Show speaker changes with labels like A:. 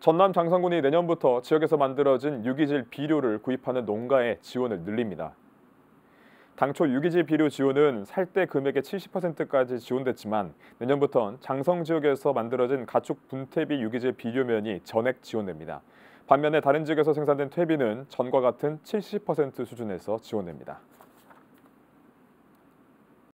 A: 전남 장성군이 내년부터 지역에서 만들어진 유기질 비료를 구입하는 농가에 지원을 늘립니다. 당초 유기질 비료 지원은 살 때 금액의 70%까지 지원됐지만 내년부터는 장성 지역에서 만들어진 가축 분퇴비 유기질 비료면이 전액 지원됩니다. 반면에 다른 지역에서 생산된 퇴비는 전과 같은 70% 수준에서 지원됩니다.